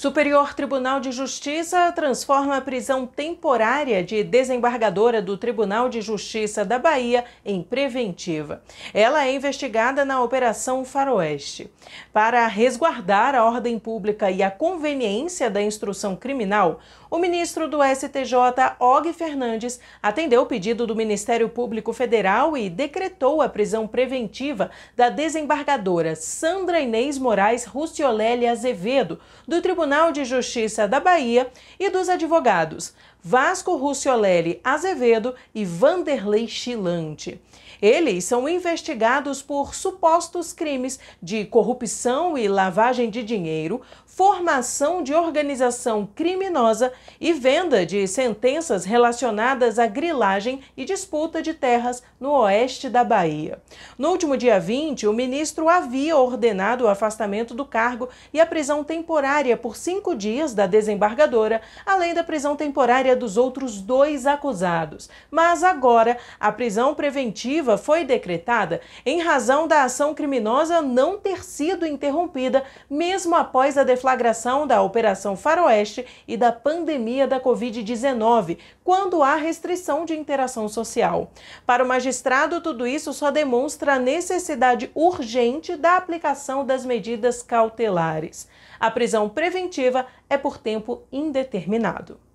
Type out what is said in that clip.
Superior Tribunal de Justiça transforma a prisão temporária de desembargadora do Tribunal de Justiça da Bahia em preventiva. Ela é investigada na Operação Faroeste. Para resguardar a ordem pública e a conveniência da instrução criminal, o ministro do STJ, Og Fernandes, atendeu o pedido do Ministério Público Federal e decretou a prisão preventiva da desembargadora Sandra Inês Moraes Rustiolelli Azevedo, do Tribunal Tribunal de Justiça da Bahia e dos advogados Vasco Russiolelli Azevedo e Vanderlei Chilante. Eles são investigados por supostos crimes de corrupção e lavagem de dinheiro, formação de organização criminosa e venda de sentenças relacionadas à grilagem e disputa de terras no oeste da Bahia. No último dia 20, o ministro havia ordenado o afastamento do cargo e a prisão temporária por cinco dias da desembargadora, além da prisão temporária dos outros dois acusados, mas agora a prisão preventiva foi decretada em razão da ação criminosa não ter sido interrompida, mesmo após a deflagração da Operação Faroeste e da pandemia da Covid-19, quando há restrição de interação social. Para o magistrado, tudo isso só demonstra a necessidade urgente da aplicação das medidas cautelares. A prisão preventiva é por tempo indeterminado.